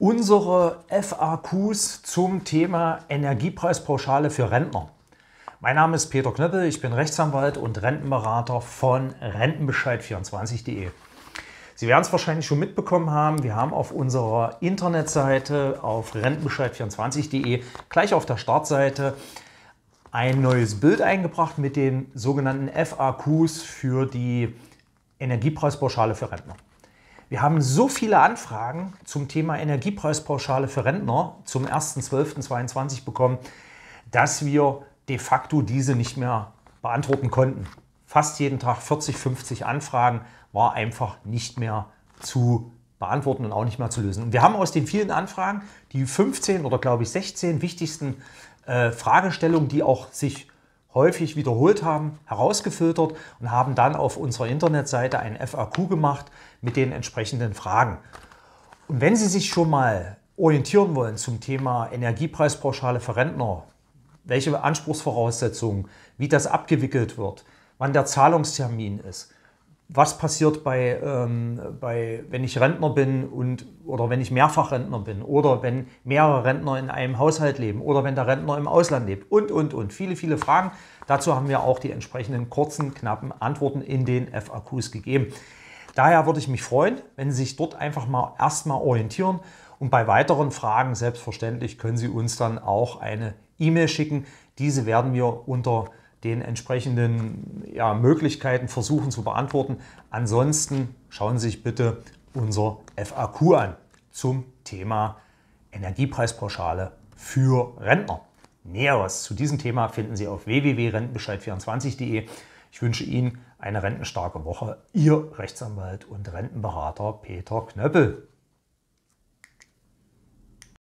Unsere FAQs zum Thema Energiepreispauschale für Rentner. Mein Name ist Peter Knöppel, ich bin Rechtsanwalt und Rentenberater von Rentenbescheid24.de. Sie werden es wahrscheinlich schon mitbekommen haben, wir haben auf unserer Internetseite auf rentenbescheid24.de gleich auf der Startseite ein neues Bild eingebracht mit den sogenannten FAQs für die Energiepreispauschale für Rentner. Wir haben so viele Anfragen zum Thema Energiepreispauschale für Rentner zum 1.12.22 bekommen, dass wir de facto diese nicht mehr beantworten konnten. Fast jeden Tag 40, 50 Anfragen war einfach nicht mehr zu beantworten und auch nicht mehr zu lösen. Und wir haben aus den vielen Anfragen die 15 oder glaube ich 16 wichtigsten äh, Fragestellungen, die auch sich häufig wiederholt haben, herausgefiltert und haben dann auf unserer Internetseite ein FAQ gemacht mit den entsprechenden Fragen. Und wenn Sie sich schon mal orientieren wollen zum Thema Energiepreispauschale für Rentner, welche Anspruchsvoraussetzungen, wie das abgewickelt wird, wann der Zahlungstermin ist, was passiert bei, ähm, bei, wenn ich Rentner bin und oder wenn ich Mehrfachrentner bin oder wenn mehrere Rentner in einem Haushalt leben oder wenn der Rentner im Ausland lebt und, und, und. Viele, viele Fragen. Dazu haben wir auch die entsprechenden kurzen, knappen Antworten in den FAQs gegeben. Daher würde ich mich freuen, wenn Sie sich dort einfach mal erstmal orientieren und bei weiteren Fragen selbstverständlich können Sie uns dann auch eine E-Mail schicken. Diese werden wir unter den entsprechenden ja, Möglichkeiten versuchen zu beantworten. Ansonsten schauen Sie sich bitte unser FAQ an zum Thema Energiepreispauschale für Rentner. Näheres zu diesem Thema finden Sie auf www.rentenbescheid24.de. Ich wünsche Ihnen eine rentenstarke Woche. Ihr Rechtsanwalt und Rentenberater Peter Knöppel.